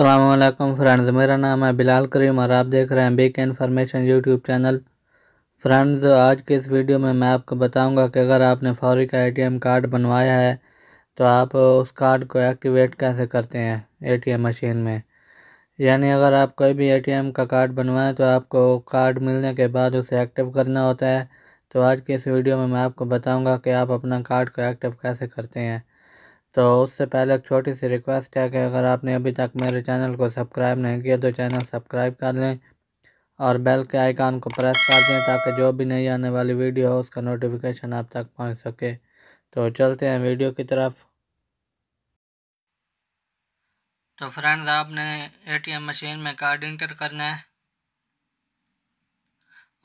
अल्लाम फ्रेंड्स मेरा नाम है बिलाल करीम और आप देख रहे हैं big information YouTube channel friends आज के इस वीडियो में मैं आपको बताऊंगा कि अगर आपने फौरी का एटीएम कार्ड बनवाया है तो आप उस कार्ड को एक्टिवेट कैसे करते हैं एटीएम मशीन में यानी अगर आप कोई भी एटीएम का कार्ड बनवाएं तो आपको कार्ड मिलने के बाद उसे एक्टिव करना होता है तो आज के इस वीडियो में मैं आपको बताऊँगा कि आप अपना कार्ड को एक्टिव कैसे करते हैं तो उससे पहले एक छोटी सी रिक्वेस्ट है कि अगर आपने अभी तक मेरे चैनल को सब्सक्राइब नहीं किया तो चैनल सब्सक्राइब कर लें और बेल के आइकान को प्रेस कर दें ताकि जो भी नई आने वाली वीडियो हो उसका नोटिफिकेशन आप तक पहुंच सके तो चलते हैं वीडियो की तरफ तो फ्रेंड्स आपने एटीएम मशीन में कार्ड इंटर करना है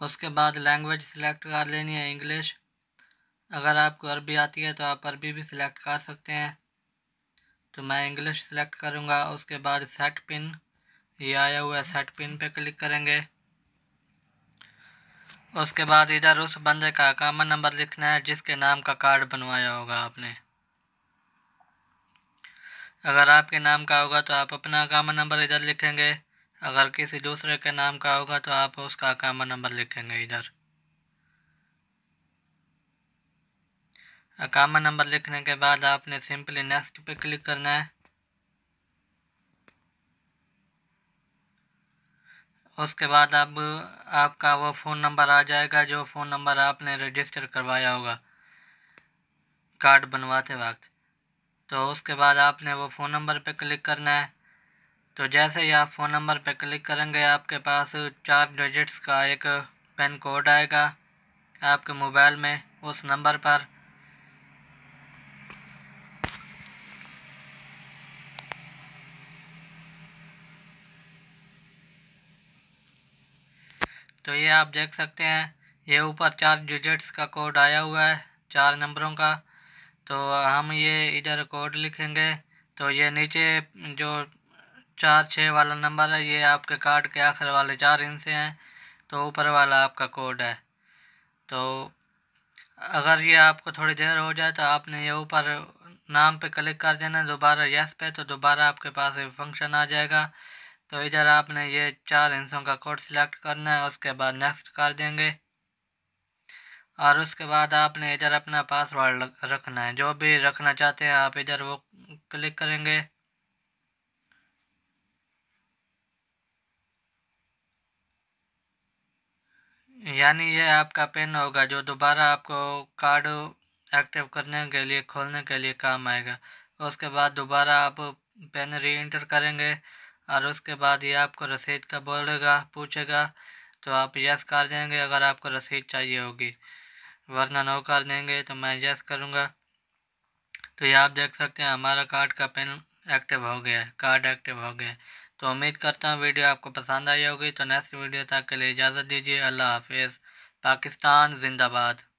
उसके बाद लैंग्वेज सिलेक्ट कर लेनी है इंग्लिश अगर आपको अरबी आती है तो आप अरबी भी सिलेक्ट कर सकते हैं तो मैं इंग्लिश सिलेक्ट करूँगा उसके बाद सेट पिन ये आया हुआ है सेट पिन पे क्लिक करेंगे उसके बाद इधर उस बंदे का कामन नंबर लिखना है जिसके नाम का कार्ड बनवाया होगा आपने अगर आपके नाम का होगा तो आप अपना कामन नंबर इधर लिखेंगे अगर किसी दूसरे के नाम का होगा तो आप उसका कामन नंबर लिखेंगे इधर अकामा नंबर लिखने के बाद आपने सिंपली नेक्स्ट पे क्लिक करना है उसके बाद अब आपका वो फ़ोन नंबर आ जाएगा जो फ़ोन नंबर आपने रजिस्टर करवाया होगा कार्ड बनवाते वक्त तो उसके बाद आपने वो फ़ोन नंबर पे क्लिक करना है तो जैसे ही आप फ़ोन नंबर पे क्लिक करेंगे आपके पास चार डिजिट्स का एक पेन कोड आएगा आपके मोबाइल में उस नंबर पर तो ये आप देख सकते हैं ये ऊपर चार डिजिट्स का कोड आया हुआ है चार नंबरों का तो हम ये इधर कोड लिखेंगे तो ये नीचे जो चार छः वाला नंबर है ये आपके कार्ड के आखिर वाले चार इनसे हैं तो ऊपर वाला आपका कोड है तो अगर ये आपको थोड़ी देर हो जाए तो आपने ये ऊपर नाम पे क्लिक कर देना दोबारा यस पे तो दोबारा आपके पास फंक्शन आ जाएगा तो इधर आपने ये चार हिंसों का कोड सिलेक्ट करना है उसके बाद नेक्स्ट कर देंगे और उसके बाद आपने इधर अपना पासवर्ड रखना है जो भी रखना चाहते हैं आप इधर वो क्लिक करेंगे यानी ये आपका पेन होगा जो दोबारा आपको कार्ड एक्टिव करने के लिए खोलने के लिए काम आएगा उसके बाद दोबारा आप पेन री एंटर करेंगे और उसके बाद ये आपको रसीद का बोलेगा पूछेगा तो आप यस कर देंगे अगर आपको रसीद चाहिए होगी वरना नो कर देंगे तो मैं यस करूँगा तो ये आप देख सकते हैं हमारा कार्ड का पिन एक्टिव हो गया है कार्ड एक्टिव हो गया है तो उम्मीद करता हूँ वीडियो आपको पसंद आई होगी तो नेक्स्ट वीडियो तक के लिए इजाज़त दीजिए अल्लाह हाफिज़ पाकिस्तान जिंदाबाद